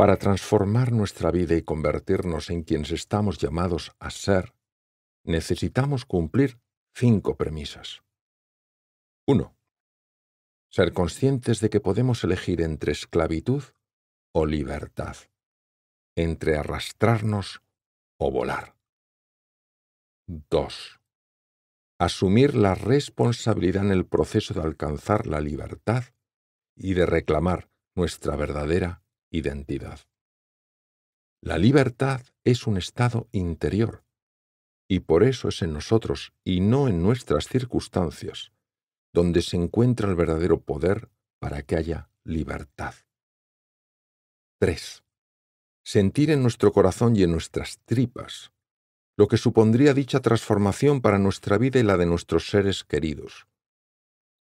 para transformar nuestra vida y convertirnos en quienes estamos llamados a ser, necesitamos cumplir cinco premisas. 1. Ser conscientes de que podemos elegir entre esclavitud o libertad, entre arrastrarnos o volar. 2. Asumir la responsabilidad en el proceso de alcanzar la libertad y de reclamar nuestra verdadera identidad. La libertad es un estado interior, y por eso es en nosotros y no en nuestras circunstancias donde se encuentra el verdadero poder para que haya libertad. 3. Sentir en nuestro corazón y en nuestras tripas lo que supondría dicha transformación para nuestra vida y la de nuestros seres queridos.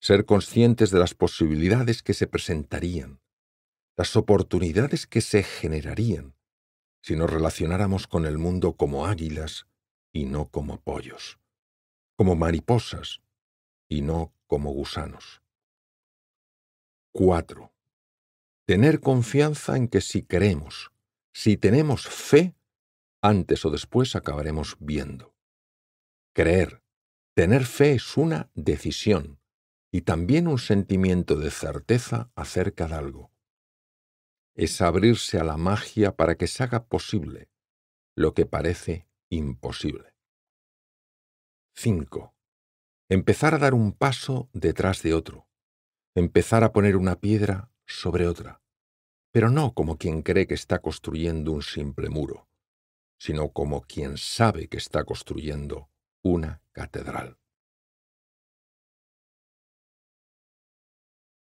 Ser conscientes de las posibilidades que se presentarían, las oportunidades que se generarían si nos relacionáramos con el mundo como águilas y no como pollos, como mariposas y no como gusanos. 4. Tener confianza en que si creemos, si tenemos fe, antes o después acabaremos viendo. Creer, tener fe es una decisión y también un sentimiento de certeza acerca de algo, es abrirse a la magia para que se haga posible lo que parece imposible. 5. Empezar a dar un paso detrás de otro. Empezar a poner una piedra sobre otra. Pero no como quien cree que está construyendo un simple muro, sino como quien sabe que está construyendo una catedral.